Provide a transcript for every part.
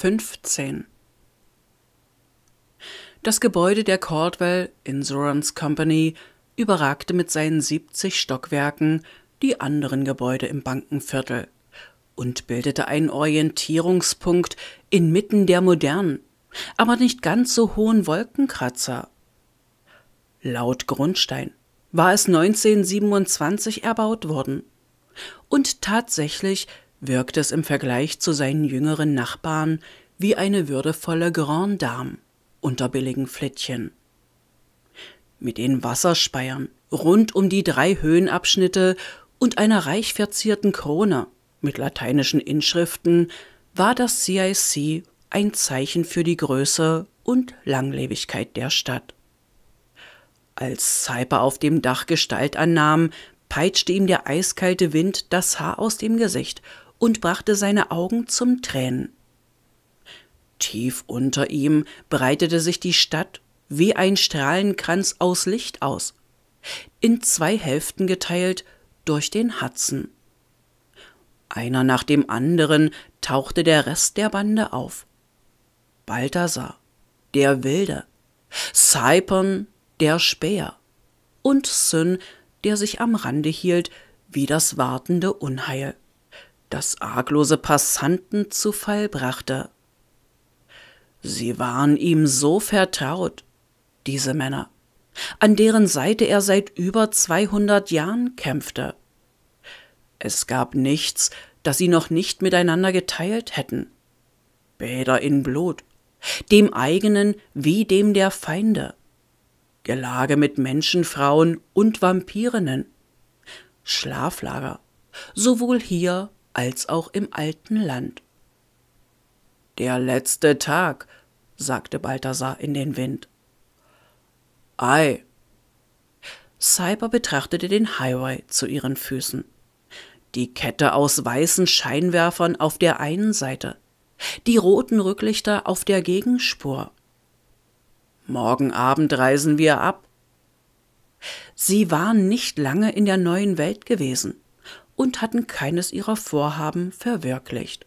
15. Das Gebäude der Caldwell Insurance Company überragte mit seinen 70 Stockwerken die anderen Gebäude im Bankenviertel und bildete einen Orientierungspunkt inmitten der modernen, aber nicht ganz so hohen Wolkenkratzer. Laut Grundstein war es 1927 erbaut worden. Und tatsächlich wirkt es im Vergleich zu seinen jüngeren Nachbarn wie eine würdevolle Grande Dame unter billigen Flittchen. Mit den Wasserspeiern rund um die drei Höhenabschnitte und einer reich verzierten Krone mit lateinischen Inschriften war das CIC ein Zeichen für die Größe und Langlebigkeit der Stadt. Als Cyper auf dem Dach Gestalt annahm, peitschte ihm der eiskalte Wind das Haar aus dem Gesicht und brachte seine Augen zum Tränen. Tief unter ihm breitete sich die Stadt wie ein Strahlenkranz aus Licht aus, in zwei Hälften geteilt durch den Hudson. Einer nach dem anderen tauchte der Rest der Bande auf. Balthasar, der Wilde, Cypern, der Späher und Syn, der sich am Rande hielt, wie das wartende Unheil das arglose Passanten zu Fall brachte. Sie waren ihm so vertraut, diese Männer, an deren Seite er seit über 200 Jahren kämpfte. Es gab nichts, das sie noch nicht miteinander geteilt hätten. Bäder in Blut, dem eigenen wie dem der Feinde. Gelage mit Menschenfrauen und Vampirinnen. Schlaflager, sowohl hier als auch im alten Land. Der letzte Tag, sagte Balthasar in den Wind. Ei. Cyber betrachtete den Highway zu ihren Füßen. Die Kette aus weißen Scheinwerfern auf der einen Seite, die roten Rücklichter auf der Gegenspur. Morgen Abend reisen wir ab. Sie waren nicht lange in der neuen Welt gewesen und hatten keines ihrer Vorhaben verwirklicht.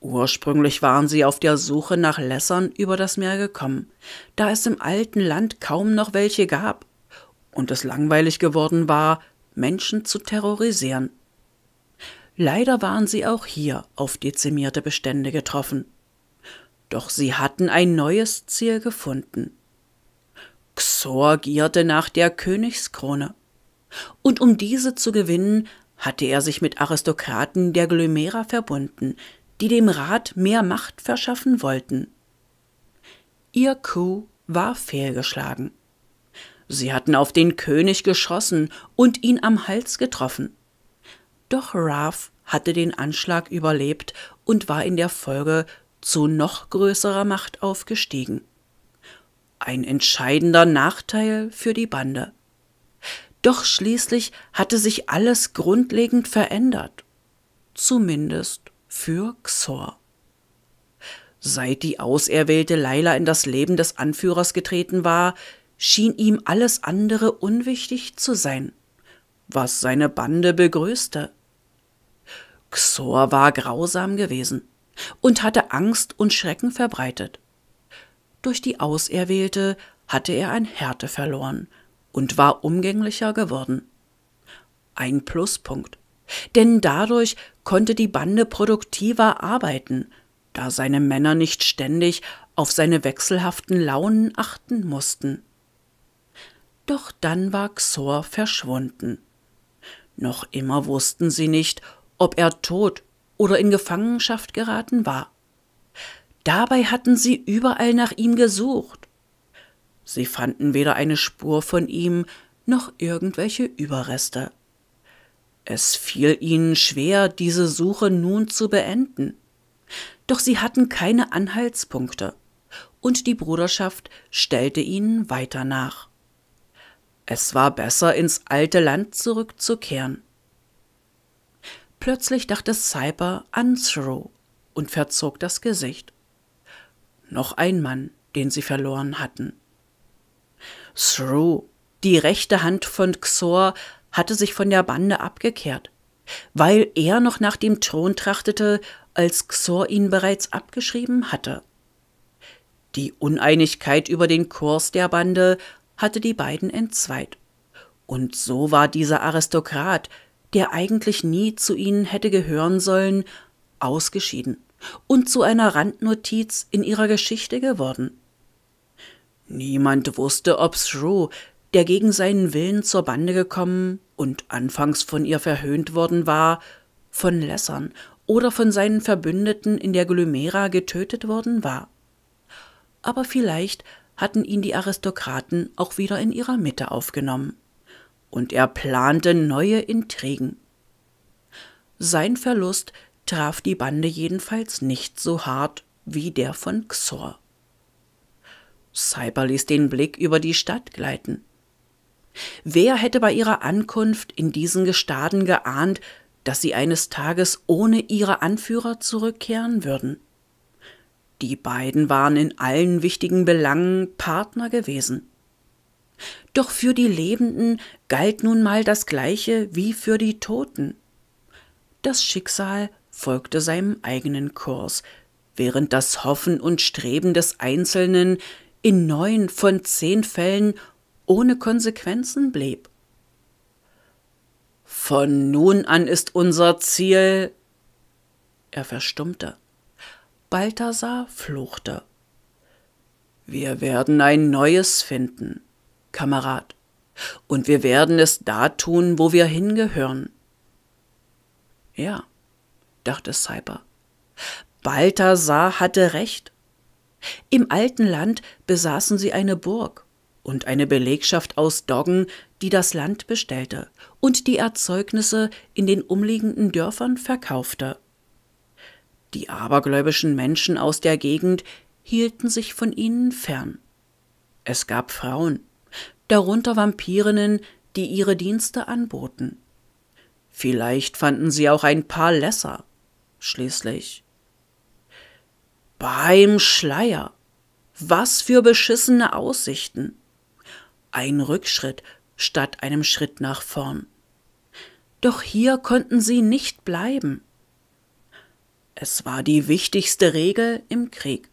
Ursprünglich waren sie auf der Suche nach Lässern über das Meer gekommen, da es im alten Land kaum noch welche gab und es langweilig geworden war, Menschen zu terrorisieren. Leider waren sie auch hier auf dezimierte Bestände getroffen. Doch sie hatten ein neues Ziel gefunden. Xor gierte nach der Königskrone. Und um diese zu gewinnen, hatte er sich mit Aristokraten der Glymera verbunden, die dem Rat mehr Macht verschaffen wollten. Ihr Coup war fehlgeschlagen. Sie hatten auf den König geschossen und ihn am Hals getroffen. Doch Ralph hatte den Anschlag überlebt und war in der Folge zu noch größerer Macht aufgestiegen. Ein entscheidender Nachteil für die Bande. Doch schließlich hatte sich alles grundlegend verändert. Zumindest für Xor. Seit die auserwählte Leila in das Leben des Anführers getreten war, schien ihm alles andere unwichtig zu sein, was seine Bande begrüßte. Xor war grausam gewesen und hatte Angst und Schrecken verbreitet. Durch die Auserwählte hatte er an Härte verloren, und war umgänglicher geworden. Ein Pluspunkt. Denn dadurch konnte die Bande produktiver arbeiten, da seine Männer nicht ständig auf seine wechselhaften Launen achten mussten. Doch dann war Xor verschwunden. Noch immer wussten sie nicht, ob er tot oder in Gefangenschaft geraten war. Dabei hatten sie überall nach ihm gesucht, Sie fanden weder eine Spur von ihm noch irgendwelche Überreste. Es fiel ihnen schwer, diese Suche nun zu beenden. Doch sie hatten keine Anhaltspunkte, und die Bruderschaft stellte ihnen weiter nach. Es war besser, ins alte Land zurückzukehren. Plötzlich dachte Cyber an Throw und verzog das Gesicht. Noch ein Mann, den sie verloren hatten. Through. Die rechte Hand von Xor hatte sich von der Bande abgekehrt, weil er noch nach dem Thron trachtete, als Xor ihn bereits abgeschrieben hatte. Die Uneinigkeit über den Kurs der Bande hatte die beiden entzweit. Und so war dieser Aristokrat, der eigentlich nie zu ihnen hätte gehören sollen, ausgeschieden und zu einer Randnotiz in ihrer Geschichte geworden. Niemand wusste, ob Shrew, der gegen seinen Willen zur Bande gekommen und anfangs von ihr verhöhnt worden war, von Lessern oder von seinen Verbündeten in der Glymera getötet worden war. Aber vielleicht hatten ihn die Aristokraten auch wieder in ihrer Mitte aufgenommen. Und er plante neue Intrigen. Sein Verlust traf die Bande jedenfalls nicht so hart wie der von Xor. Cyber ließ den Blick über die Stadt gleiten. Wer hätte bei ihrer Ankunft in diesen Gestaden geahnt, dass sie eines Tages ohne ihre Anführer zurückkehren würden? Die beiden waren in allen wichtigen Belangen Partner gewesen. Doch für die Lebenden galt nun mal das Gleiche wie für die Toten. Das Schicksal folgte seinem eigenen Kurs, während das Hoffen und Streben des Einzelnen in neun von zehn Fällen ohne Konsequenzen blieb. Von nun an ist unser Ziel. Er verstummte. Balthasar fluchte. Wir werden ein neues finden, Kamerad, und wir werden es da tun, wo wir hingehören. Ja, dachte Cyber. Balthasar hatte recht. Im alten Land besaßen sie eine Burg und eine Belegschaft aus Doggen, die das Land bestellte und die Erzeugnisse in den umliegenden Dörfern verkaufte. Die abergläubischen Menschen aus der Gegend hielten sich von ihnen fern. Es gab Frauen, darunter Vampirinnen, die ihre Dienste anboten. Vielleicht fanden sie auch ein paar Lesser. Schließlich beim Schleier. Was für beschissene Aussichten. Ein Rückschritt statt einem Schritt nach vorn. Doch hier konnten sie nicht bleiben. Es war die wichtigste Regel im Krieg.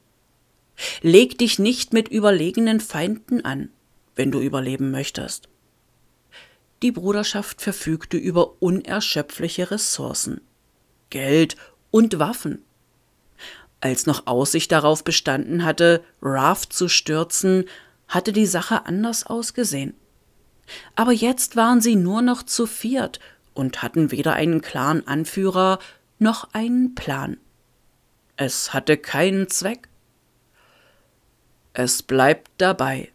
Leg dich nicht mit überlegenen Feinden an, wenn du überleben möchtest. Die Bruderschaft verfügte über unerschöpfliche Ressourcen. Geld und Waffen. Als noch Aussicht darauf bestanden hatte, Raff zu stürzen, hatte die Sache anders ausgesehen. Aber jetzt waren sie nur noch zu viert und hatten weder einen klaren Anführer noch einen Plan. Es hatte keinen Zweck. Es bleibt dabei,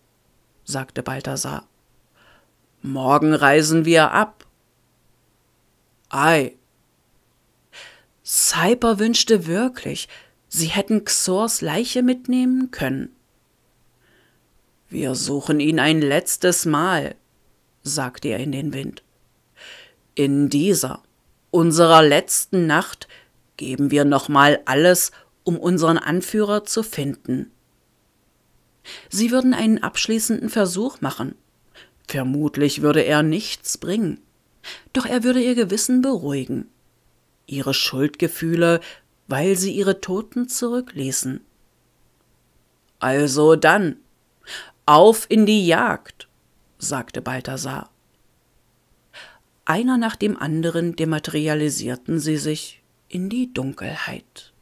sagte Balthasar. Morgen reisen wir ab. Ei. Cyper wünschte wirklich, Sie hätten Xors Leiche mitnehmen können. Wir suchen ihn ein letztes Mal, sagte er in den Wind. In dieser, unserer letzten Nacht, geben wir nochmal alles, um unseren Anführer zu finden. Sie würden einen abschließenden Versuch machen. Vermutlich würde er nichts bringen. Doch er würde ihr Gewissen beruhigen. Ihre Schuldgefühle weil sie ihre Toten zurückließen. Also dann, auf in die Jagd, sagte Balthasar. Einer nach dem anderen dematerialisierten sie sich in die Dunkelheit.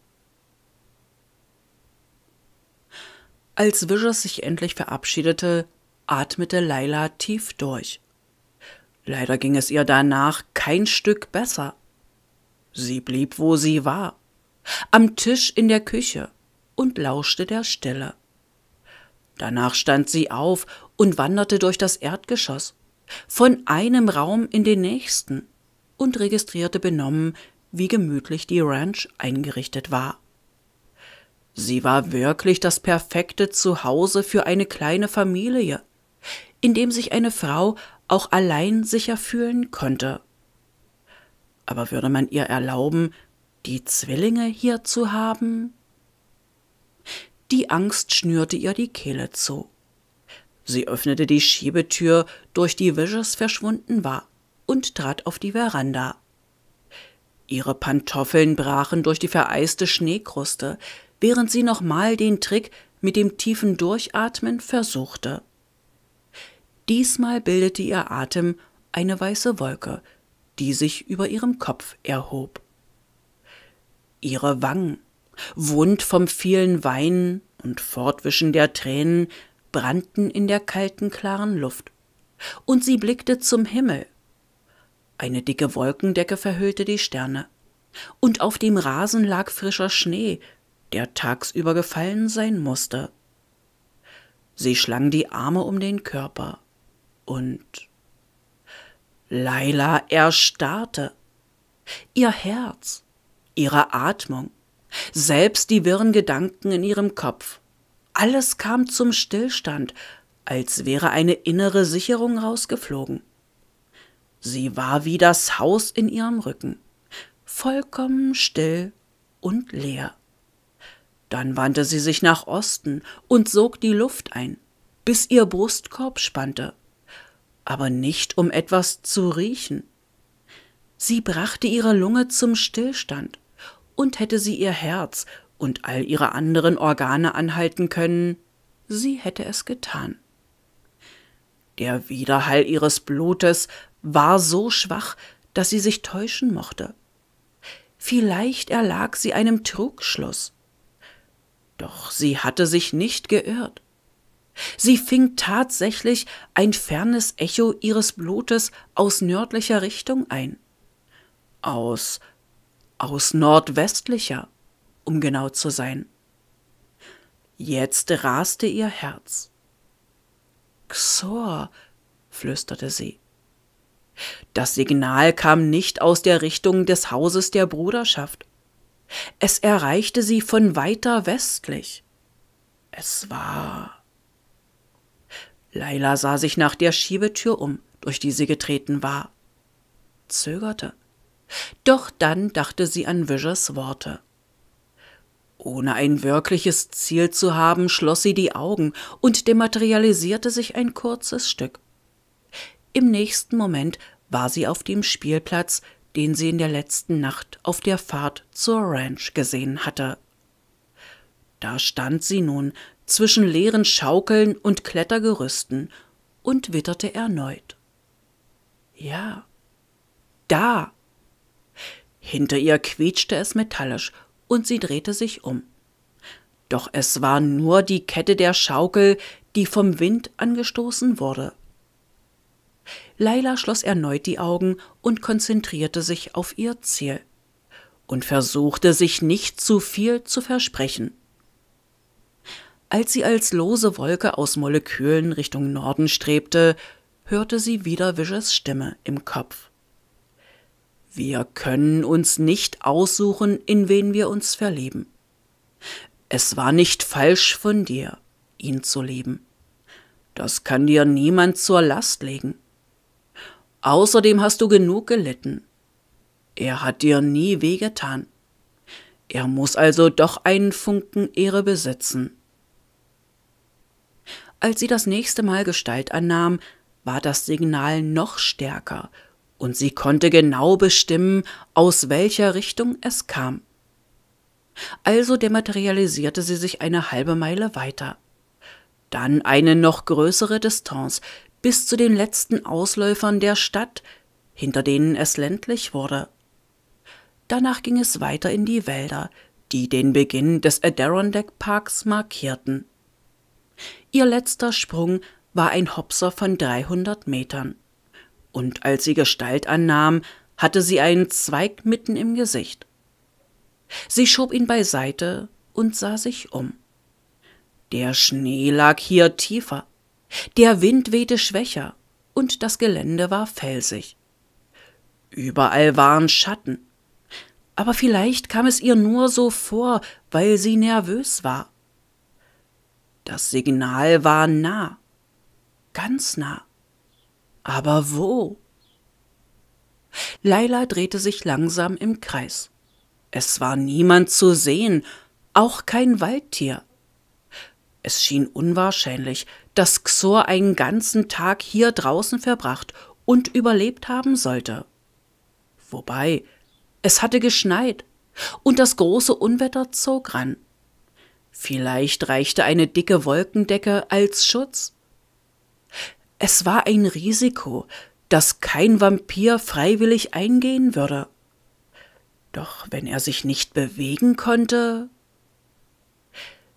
Als Vicious sich endlich verabschiedete, atmete Leila tief durch. Leider ging es ihr danach kein Stück besser. Sie blieb, wo sie war am Tisch in der Küche und lauschte der Stille. Danach stand sie auf und wanderte durch das Erdgeschoss, von einem Raum in den nächsten und registrierte benommen, wie gemütlich die Ranch eingerichtet war. Sie war wirklich das perfekte Zuhause für eine kleine Familie, in dem sich eine Frau auch allein sicher fühlen konnte. Aber würde man ihr erlauben, die Zwillinge hier zu haben? Die Angst schnürte ihr die Kehle zu. Sie öffnete die Schiebetür, durch die Viges verschwunden war, und trat auf die Veranda. Ihre Pantoffeln brachen durch die vereiste Schneekruste, während sie nochmal den Trick mit dem tiefen Durchatmen versuchte. Diesmal bildete ihr Atem eine weiße Wolke, die sich über ihrem Kopf erhob ihre Wangen. Wund vom vielen Weinen und Fortwischen der Tränen brannten in der kalten, klaren Luft. Und sie blickte zum Himmel. Eine dicke Wolkendecke verhüllte die Sterne. Und auf dem Rasen lag frischer Schnee, der tagsüber gefallen sein musste. Sie schlang die Arme um den Körper und Leila erstarrte. Ihr Herz, ihrer Atmung, selbst die wirren Gedanken in ihrem Kopf. Alles kam zum Stillstand, als wäre eine innere Sicherung rausgeflogen. Sie war wie das Haus in ihrem Rücken, vollkommen still und leer. Dann wandte sie sich nach Osten und sog die Luft ein, bis ihr Brustkorb spannte, aber nicht um etwas zu riechen. Sie brachte ihre Lunge zum Stillstand und hätte sie ihr Herz und all ihre anderen Organe anhalten können, sie hätte es getan. Der Widerhall ihres Blutes war so schwach, dass sie sich täuschen mochte. Vielleicht erlag sie einem Trugschluss. Doch sie hatte sich nicht geirrt. Sie fing tatsächlich ein fernes Echo ihres Blutes aus nördlicher Richtung ein. Aus aus nordwestlicher, um genau zu sein. Jetzt raste ihr Herz. Xor, flüsterte sie. Das Signal kam nicht aus der Richtung des Hauses der Bruderschaft. Es erreichte sie von weiter westlich. Es war. Leila sah sich nach der Schiebetür um, durch die sie getreten war, zögerte. Doch dann dachte sie an Vissers Worte. Ohne ein wirkliches Ziel zu haben, schloss sie die Augen und dematerialisierte sich ein kurzes Stück. Im nächsten Moment war sie auf dem Spielplatz, den sie in der letzten Nacht auf der Fahrt zur Ranch gesehen hatte. Da stand sie nun zwischen leeren Schaukeln und Klettergerüsten und witterte erneut. Ja, da hinter ihr quietschte es metallisch, und sie drehte sich um. Doch es war nur die Kette der Schaukel, die vom Wind angestoßen wurde. Leila schloss erneut die Augen und konzentrierte sich auf ihr Ziel und versuchte sich nicht zu viel zu versprechen. Als sie als lose Wolke aus Molekülen Richtung Norden strebte, hörte sie wieder Vishes Stimme im Kopf. Wir können uns nicht aussuchen, in wen wir uns verlieben. Es war nicht falsch von dir, ihn zu lieben. Das kann dir niemand zur Last legen. Außerdem hast du genug gelitten. Er hat dir nie wehgetan. Er muss also doch einen Funken Ehre besitzen. Als sie das nächste Mal Gestalt annahm, war das Signal noch stärker und sie konnte genau bestimmen, aus welcher Richtung es kam. Also dematerialisierte sie sich eine halbe Meile weiter. Dann eine noch größere Distanz bis zu den letzten Ausläufern der Stadt, hinter denen es ländlich wurde. Danach ging es weiter in die Wälder, die den Beginn des Adirondack Parks markierten. Ihr letzter Sprung war ein Hopser von 300 Metern und als sie Gestalt annahm, hatte sie einen Zweig mitten im Gesicht. Sie schob ihn beiseite und sah sich um. Der Schnee lag hier tiefer, der Wind wehte schwächer und das Gelände war felsig. Überall waren Schatten, aber vielleicht kam es ihr nur so vor, weil sie nervös war. Das Signal war nah, ganz nah. Aber wo? Leila drehte sich langsam im Kreis. Es war niemand zu sehen, auch kein Waldtier. Es schien unwahrscheinlich, dass Xor einen ganzen Tag hier draußen verbracht und überlebt haben sollte. Wobei, es hatte geschneit und das große Unwetter zog ran. Vielleicht reichte eine dicke Wolkendecke als Schutz. Es war ein Risiko, das kein Vampir freiwillig eingehen würde. Doch wenn er sich nicht bewegen konnte.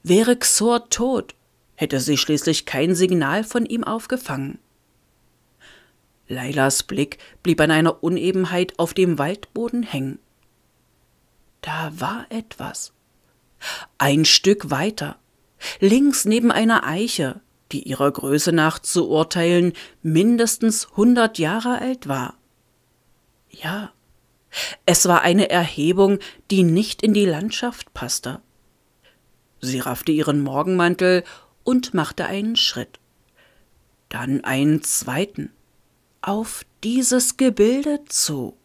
Wäre Xor tot, hätte sie schließlich kein Signal von ihm aufgefangen. Leilas Blick blieb an einer Unebenheit auf dem Waldboden hängen. Da war etwas. Ein Stück weiter, links neben einer Eiche, die ihrer Größe nach zu urteilen mindestens hundert Jahre alt war. Ja, es war eine Erhebung, die nicht in die Landschaft passte. Sie raffte ihren Morgenmantel und machte einen Schritt. Dann einen zweiten. Auf dieses Gebilde zu.